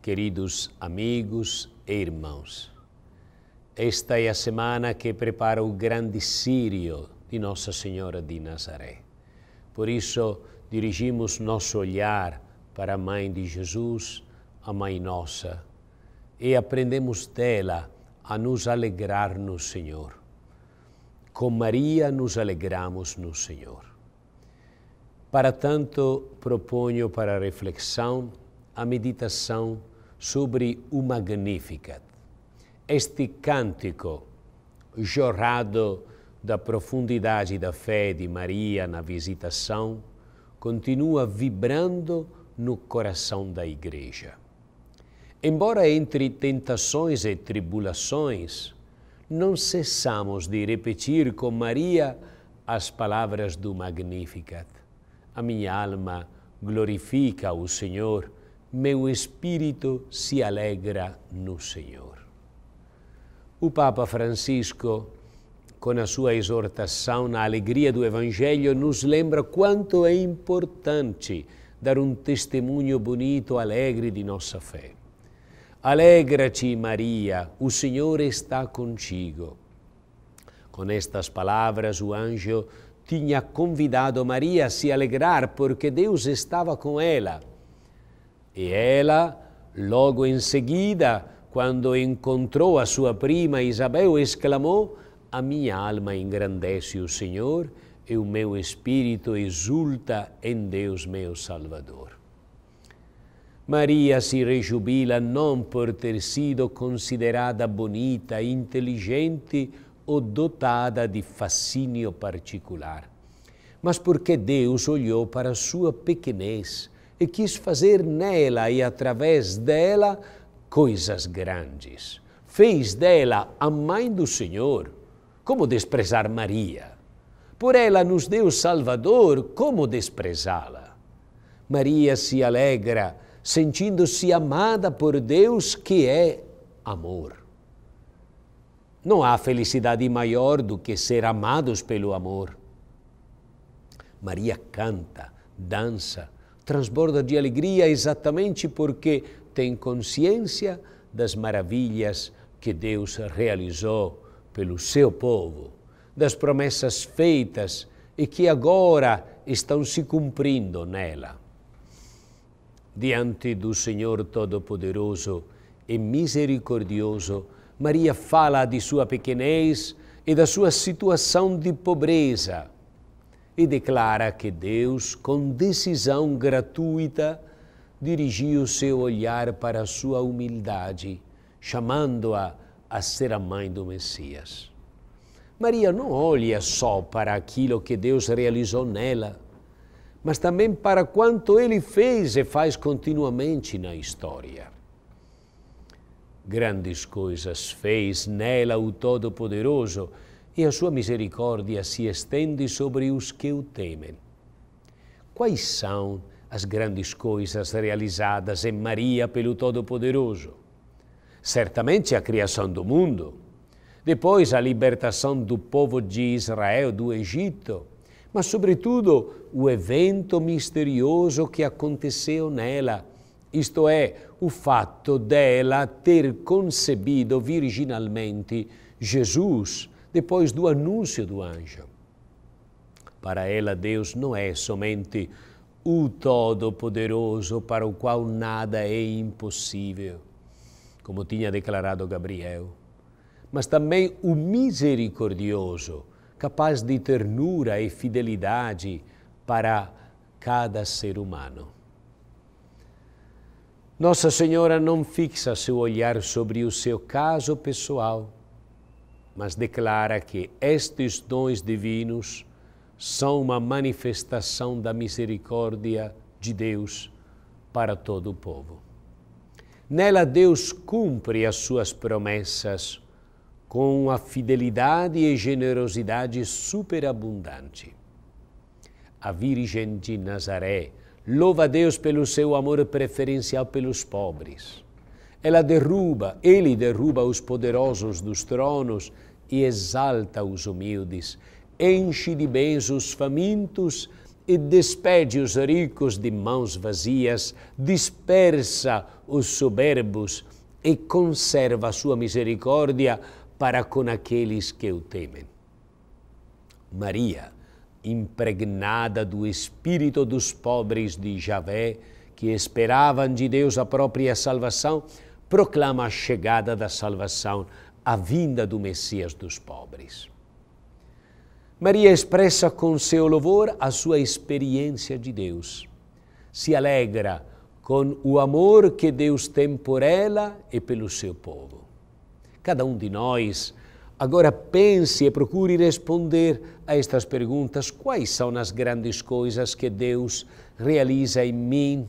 Queridos amigos e irmãos, esta é a semana que prepara o grande Sírio de Nossa Senhora de Nazaré. Por isso, dirigimos nosso olhar para a Mãe de Jesus, a Mãe Nossa, e aprendemos dela a nos alegrar no Senhor. Com Maria nos alegramos no Senhor. Para tanto, proponho para reflexão a meditação sobre o Magnificat. Este cântico, jorrado da profundidade da fé de Maria na visitação, continua vibrando no coração da Igreja. Embora entre tentações e tribulações, não cessamos de repetir com Maria as palavras do Magnificat. A minha alma glorifica o Senhor meu espírito se alegra no Senhor. O Papa Francisco, com a sua exortação na alegria do Evangelho, nos lembra quanto é importante dar um testemunho bonito, alegre de nossa fé. Alegra-te, Maria, o Senhor está contigo. Com estas palavras, o anjo tinha convidado Maria a se alegrar porque Deus estava com ela. E ela, logo em seguida, quando encontrou a sua prima Isabel, exclamou: A minha alma engrandece o Senhor e o meu espírito exulta em Deus, meu Salvador. Maria si rejubila não por ter sido considerada bonita, inteligente ou dotada de fascínio particular, mas porque Deus olhou para a sua pequenez e quis fazer nela e através dela coisas grandes. Fez dela a mãe do Senhor. Como desprezar Maria? Por ela nos deu Salvador, como desprezá-la? Maria se alegra, sentindo-se amada por Deus, que é amor. Não há felicidade maior do que ser amados pelo amor. Maria canta, dança, transborda de alegria exatamente porque tem consciência das maravilhas que Deus realizou pelo seu povo, das promessas feitas e que agora estão se cumprindo nela. Diante do Senhor Todo-Poderoso e Misericordioso, Maria fala de sua pequenez e da sua situação de pobreza e declara que Deus, com decisão gratuita, dirigiu seu olhar para sua humildade, chamando-a a ser a mãe do Messias. Maria não olha só para aquilo que Deus realizou nela, mas também para quanto ele fez e faz continuamente na história. Grandes coisas fez nela o Todo-Poderoso e a sua misericórdia se estende sobre os que o temem. Quais são as grandes coisas realizadas em Maria pelo Todo-Poderoso? Certamente a criação do mundo, depois a libertação do povo de Israel do Egito, mas, sobretudo, o evento misterioso que aconteceu nela, isto é, o fato dela ter concebido virginalmente Jesus depois do anúncio do anjo. Para ela, Deus não é somente o Todo-Poderoso para o qual nada é impossível, como tinha declarado Gabriel, mas também o Misericordioso, capaz de ternura e fidelidade para cada ser humano. Nossa Senhora não fixa seu olhar sobre o seu caso pessoal, mas declara que estes dons divinos são uma manifestação da misericórdia de Deus para todo o povo. Nela, Deus cumpre as suas promessas com a fidelidade e generosidade superabundante. A Virgem de Nazaré louva Deus pelo seu amor preferencial pelos pobres ela derruba, ele derruba os poderosos dos tronos e exalta os humildes. Enche de bens os famintos e despede os ricos de mãos vazias, dispersa os soberbos e conserva a sua misericórdia para com aqueles que o temem. Maria, impregnada do espírito dos pobres de Javé, que esperavam de Deus a própria salvação, proclama a chegada da salvação, a vinda do Messias dos pobres. Maria expressa com seu louvor a sua experiência de Deus. Se alegra com o amor que Deus tem por ela e pelo seu povo. Cada um de nós agora pense e procure responder a estas perguntas: quais são as grandes coisas que Deus realiza em mim,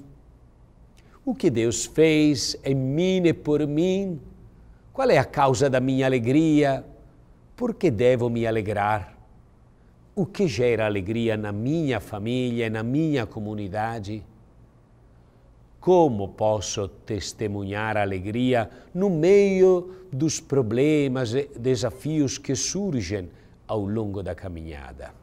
o que Deus fez em mim e por mim? Qual é a causa da minha alegria? Por que devo me alegrar? O que gera alegria na minha família e na minha comunidade? Como posso testemunhar alegria no meio dos problemas e desafios que surgem ao longo da caminhada?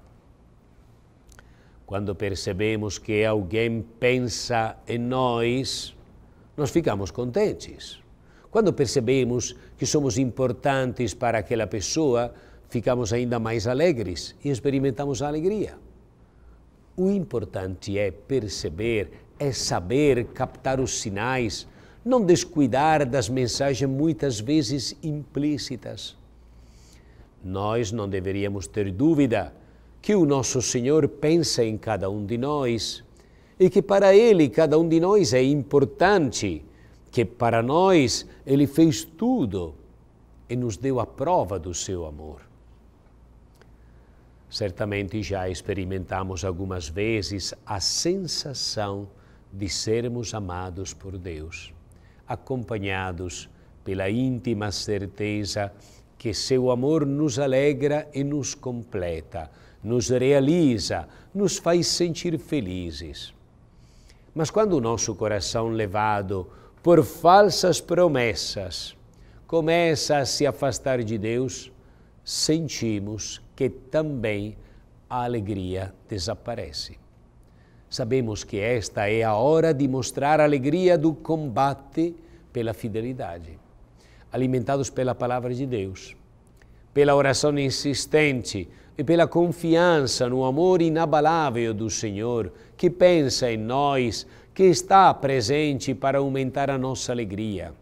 Quando percebemos que alguém pensa em nós, nós ficamos contentes. Quando percebemos que somos importantes para aquela pessoa, ficamos ainda mais alegres e experimentamos a alegria. O importante é perceber, é saber captar os sinais, não descuidar das mensagens muitas vezes implícitas. Nós não deveríamos ter dúvida que o nosso Senhor pensa em cada um de nós e que para Ele, cada um de nós, é importante, que para nós Ele fez tudo e nos deu a prova do seu amor. Certamente já experimentamos algumas vezes a sensação de sermos amados por Deus, acompanhados pela íntima certeza que seu amor nos alegra e nos completa, nos realiza, nos faz sentir felizes. Mas quando o nosso coração levado por falsas promessas começa a se afastar de Deus, sentimos que também a alegria desaparece. Sabemos que esta é a hora de mostrar a alegria do combate pela fidelidade. Alimentados pela palavra de Deus, pela oração insistente, e pela confiança no amor inabalável do Senhor, que pensa em nós, que está presente para aumentar a nossa alegria.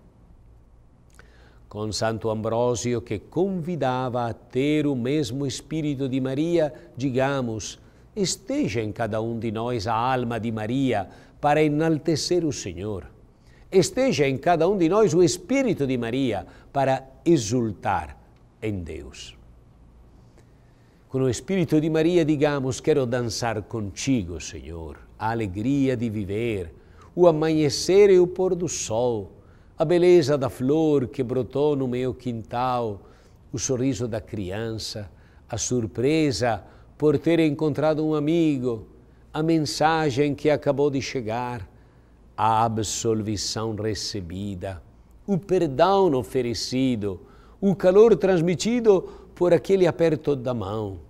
Com Santo Ambrósio, que convidava a ter o mesmo Espírito de Maria, digamos: esteja em cada um de nós a alma de Maria para enaltecer o Senhor. Esteja em cada um de nós o Espírito de Maria para exultar em Deus. Con o Espírito de Maria digamos, quero dançar contigo, Senhor, a alegria de viver, o amanhecer e o pôr do sol, a beleza da flor que brotou no meu quintal, o sorriso da criança, a surpresa por ter encontrado um amigo, a mensagem que acabou de chegar, a absolvição recebida, o perdão oferecido, o calor transmitido por aquele aperto da mão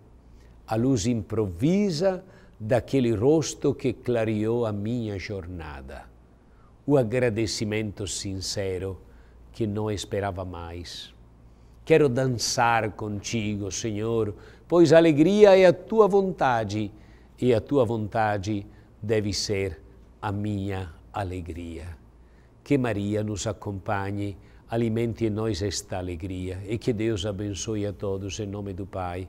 a luz improvisa daquele rosto que clareou a minha jornada. O agradecimento sincero que não esperava mais. Quero dançar contigo, Senhor, pois a alegria é a tua vontade e a tua vontade deve ser a minha alegria. Que Maria nos acompanhe, alimente em nós esta alegria e que Deus abençoe a todos em nome do Pai